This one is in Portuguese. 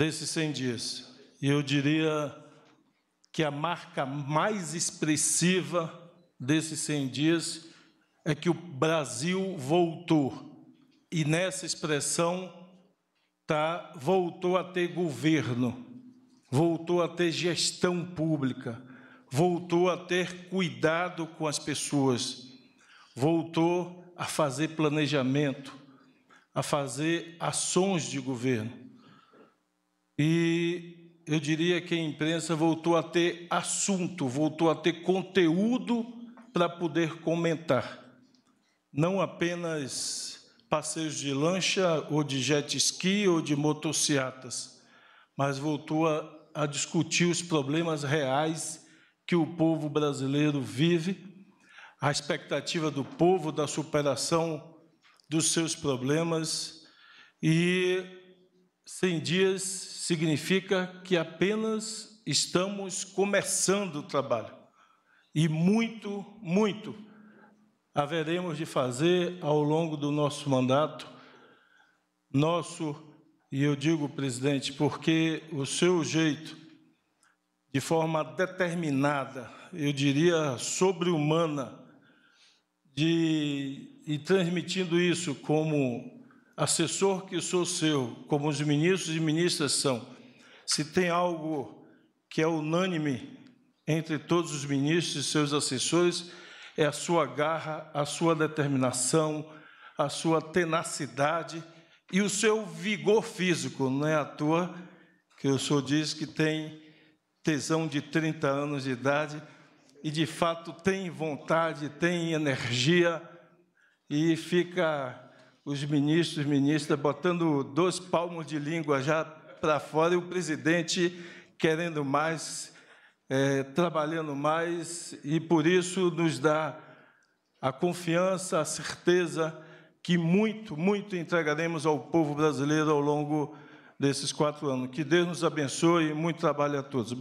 desses 100 dias. E eu diria que a marca mais expressiva desses 100 dias é que o Brasil voltou. E nessa expressão tá voltou a ter governo, voltou a ter gestão pública, voltou a ter cuidado com as pessoas, voltou a fazer planejamento, a fazer ações de governo. E eu diria que a imprensa voltou a ter assunto, voltou a ter conteúdo para poder comentar. Não apenas passeios de lancha, ou de jet ski, ou de motocicletas, mas voltou a, a discutir os problemas reais que o povo brasileiro vive, a expectativa do povo da superação dos seus problemas. E 100 dias significa que apenas estamos começando o trabalho. E muito, muito haveremos de fazer ao longo do nosso mandato, nosso, e eu digo, presidente, porque o seu jeito, de forma determinada, eu diria sobre-humana, de, e transmitindo isso como assessor que sou seu, como os ministros e ministras são, se tem algo que é unânime entre todos os ministros e seus assessores, é a sua garra, a sua determinação, a sua tenacidade e o seu vigor físico. Não é à toa que o senhor diz que tem tesão de 30 anos de idade e, de fato, tem vontade, tem energia e fica os ministros, ministra, botando dois palmos de língua já para fora e o presidente querendo mais, é, trabalhando mais, e por isso nos dá a confiança, a certeza que muito, muito entregaremos ao povo brasileiro ao longo desses quatro anos. Que Deus nos abençoe e muito trabalho a todos.